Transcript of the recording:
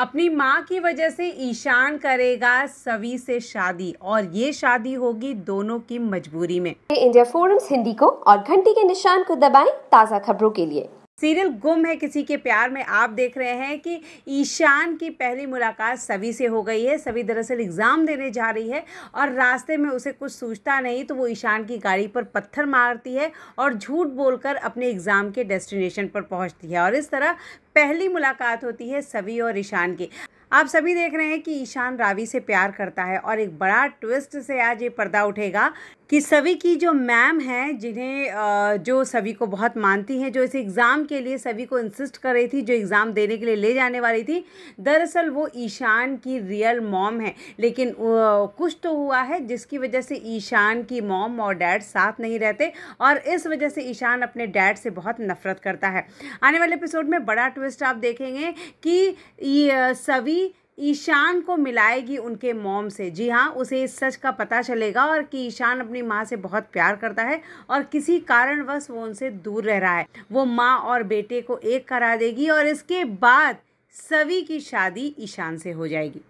अपनी माँ की वजह से ईशान करेगा सभी से शादी और ये शादी होगी दोनों की मजबूरी में इंडिया फोरम्स हिंदी को और घंटी के निशान को दबाएं ताज़ा खबरों के लिए सीरियल गुम है किसी के प्यार में आप देख रहे हैं कि ईशान की पहली मुलाकात सभी से हो गई है सभी दरअसल एग्ज़ाम देने जा रही है और रास्ते में उसे कुछ सूझता नहीं तो वो ईशान की गाड़ी पर पत्थर मारती है और झूठ बोलकर अपने एग्ज़ाम के डेस्टिनेशन पर पहुंचती है और इस तरह पहली मुलाकात होती है सभी और ईशान की आप सभी देख रहे हैं कि ईशान रावी से प्यार करता है और एक बड़ा ट्विस्ट से आज ये पर्दा उठेगा कि सभी की जो मैम है जिन्हें जो सभी को बहुत मानती हैं जो इस एग्ज़ाम के लिए सभी को इंसिस्ट कर रही थी जो एग्ज़ाम देने के लिए ले जाने वाली थी दरअसल वो ईशान की रियल मॉम है लेकिन कुछ तो हुआ है जिसकी वजह से ईशान की मॉम और डैड साथ नहीं रहते और इस वजह से ईशान अपने डैड से बहुत नफरत करता है आने वाले एपिसोड में बड़ा ट्विस्ट आप देखेंगे कि सभी ईशान को मिलाएगी उनके मॉम से जी हाँ उसे इस सच का पता चलेगा और कि ईशान अपनी माँ से बहुत प्यार करता है और किसी कारणवश वो उनसे दूर रह रहा है वो माँ और बेटे को एक करा देगी और इसके बाद सवी की शादी ईशान से हो जाएगी